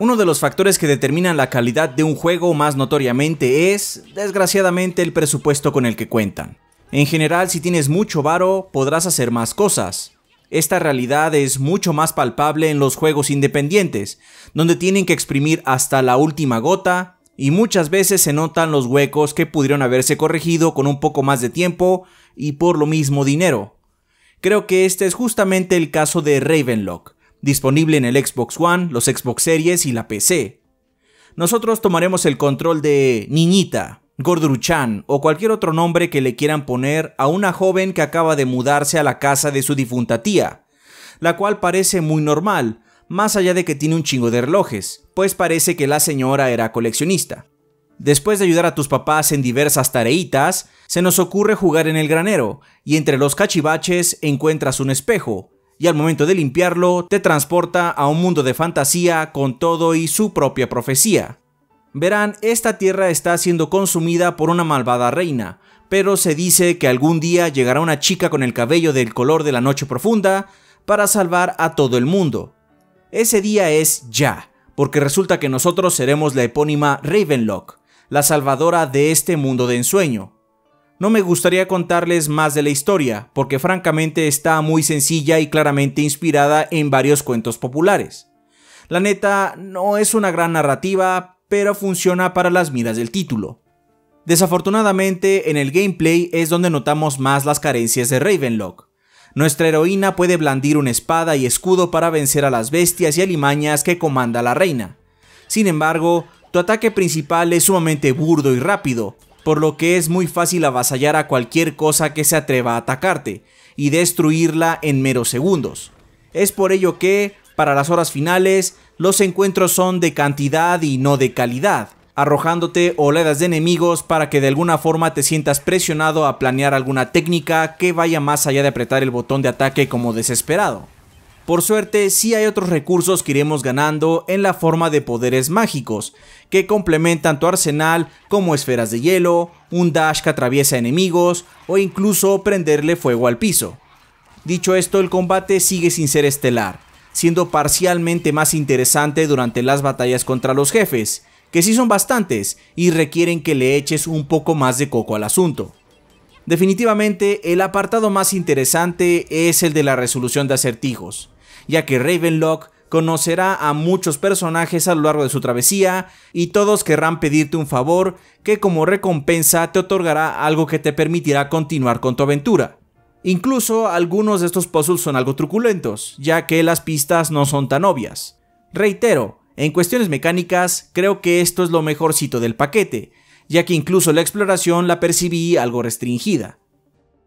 Uno de los factores que determinan la calidad de un juego más notoriamente es, desgraciadamente, el presupuesto con el que cuentan. En general, si tienes mucho varo, podrás hacer más cosas. Esta realidad es mucho más palpable en los juegos independientes, donde tienen que exprimir hasta la última gota y muchas veces se notan los huecos que pudieron haberse corregido con un poco más de tiempo y por lo mismo dinero. Creo que este es justamente el caso de Ravenlock, disponible en el Xbox One, los Xbox Series y la PC. Nosotros tomaremos el control de Niñita, Gorduruchan o cualquier otro nombre que le quieran poner a una joven que acaba de mudarse a la casa de su difunta tía, la cual parece muy normal, más allá de que tiene un chingo de relojes, pues parece que la señora era coleccionista. Después de ayudar a tus papás en diversas tareitas, se nos ocurre jugar en el granero, y entre los cachivaches encuentras un espejo, y al momento de limpiarlo te transporta a un mundo de fantasía con todo y su propia profecía. Verán, esta tierra está siendo consumida por una malvada reina, pero se dice que algún día llegará una chica con el cabello del color de la noche profunda para salvar a todo el mundo. Ese día es ya, porque resulta que nosotros seremos la epónima Ravenlock, la salvadora de este mundo de ensueño. No me gustaría contarles más de la historia, porque francamente está muy sencilla y claramente inspirada en varios cuentos populares. La neta, no es una gran narrativa, pero funciona para las miras del título. Desafortunadamente, en el gameplay es donde notamos más las carencias de Ravenlock. Nuestra heroína puede blandir una espada y escudo para vencer a las bestias y alimañas que comanda la reina. Sin embargo, tu ataque principal es sumamente burdo y rápido, por lo que es muy fácil avasallar a cualquier cosa que se atreva a atacarte y destruirla en meros segundos. Es por ello que, para las horas finales, los encuentros son de cantidad y no de calidad, arrojándote oleadas de enemigos para que de alguna forma te sientas presionado a planear alguna técnica que vaya más allá de apretar el botón de ataque como desesperado. Por suerte, sí hay otros recursos que iremos ganando en la forma de poderes mágicos, que complementan tu arsenal como esferas de hielo, un dash que atraviesa enemigos o incluso prenderle fuego al piso. Dicho esto, el combate sigue sin ser estelar, siendo parcialmente más interesante durante las batallas contra los jefes, que sí son bastantes y requieren que le eches un poco más de coco al asunto. Definitivamente, el apartado más interesante es el de la resolución de acertijos, ya que Ravenlock conocerá a muchos personajes a lo largo de su travesía y todos querrán pedirte un favor que como recompensa te otorgará algo que te permitirá continuar con tu aventura. Incluso algunos de estos puzzles son algo truculentos, ya que las pistas no son tan obvias. Reitero, en cuestiones mecánicas creo que esto es lo mejorcito del paquete, ya que incluso la exploración la percibí algo restringida.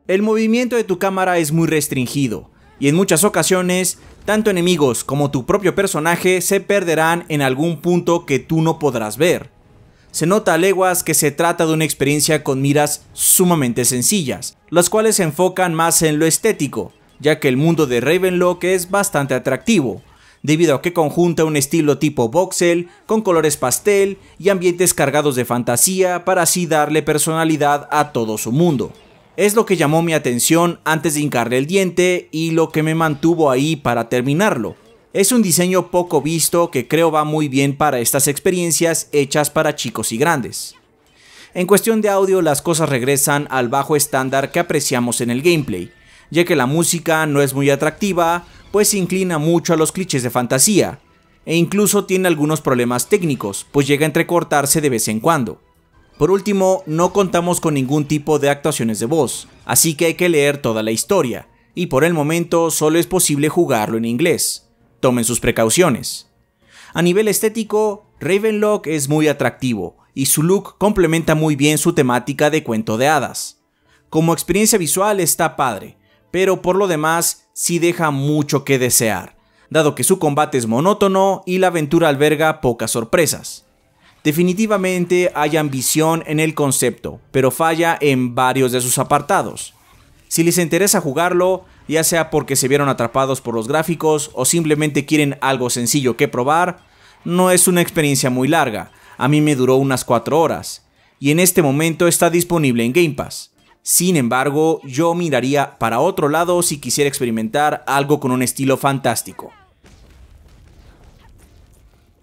El movimiento de tu cámara es muy restringido, y en muchas ocasiones, tanto enemigos como tu propio personaje se perderán en algún punto que tú no podrás ver. Se nota a leguas que se trata de una experiencia con miras sumamente sencillas, las cuales se enfocan más en lo estético, ya que el mundo de Ravenlock es bastante atractivo, debido a que conjunta un estilo tipo voxel con colores pastel y ambientes cargados de fantasía para así darle personalidad a todo su mundo. Es lo que llamó mi atención antes de hincarle el diente y lo que me mantuvo ahí para terminarlo. Es un diseño poco visto que creo va muy bien para estas experiencias hechas para chicos y grandes. En cuestión de audio las cosas regresan al bajo estándar que apreciamos en el gameplay, ya que la música no es muy atractiva, pues se inclina mucho a los clichés de fantasía, e incluso tiene algunos problemas técnicos, pues llega a entrecortarse de vez en cuando. Por último, no contamos con ningún tipo de actuaciones de voz, así que hay que leer toda la historia, y por el momento solo es posible jugarlo en inglés. Tomen sus precauciones. A nivel estético, Ravenlock es muy atractivo, y su look complementa muy bien su temática de cuento de hadas. Como experiencia visual está padre, pero por lo demás sí deja mucho que desear, dado que su combate es monótono y la aventura alberga pocas sorpresas. Definitivamente hay ambición en el concepto, pero falla en varios de sus apartados. Si les interesa jugarlo, ya sea porque se vieron atrapados por los gráficos o simplemente quieren algo sencillo que probar, no es una experiencia muy larga, a mí me duró unas 4 horas, y en este momento está disponible en Game Pass. Sin embargo, yo miraría para otro lado si quisiera experimentar algo con un estilo fantástico.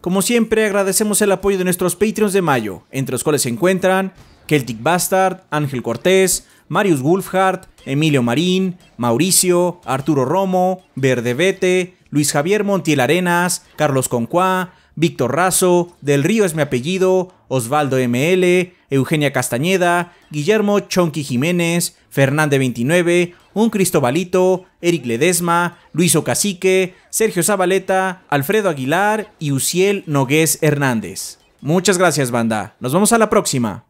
Como siempre, agradecemos el apoyo de nuestros Patreons de mayo, entre los cuales se encuentran Celtic Bastard, Ángel Cortés, Marius Wolfhardt, Emilio Marín, Mauricio, Arturo Romo, Verde Vete, Luis Javier Montiel Arenas, Carlos Concuá, Víctor Razo, Del Río es mi apellido, Osvaldo ML, Eugenia Castañeda, Guillermo Chonqui Jiménez, Fernández 29, Un Cristobalito, Eric Ledesma, Luis Ocacique, Sergio Zabaleta, Alfredo Aguilar y Uciel Nogués Hernández. Muchas gracias, banda. Nos vemos a la próxima.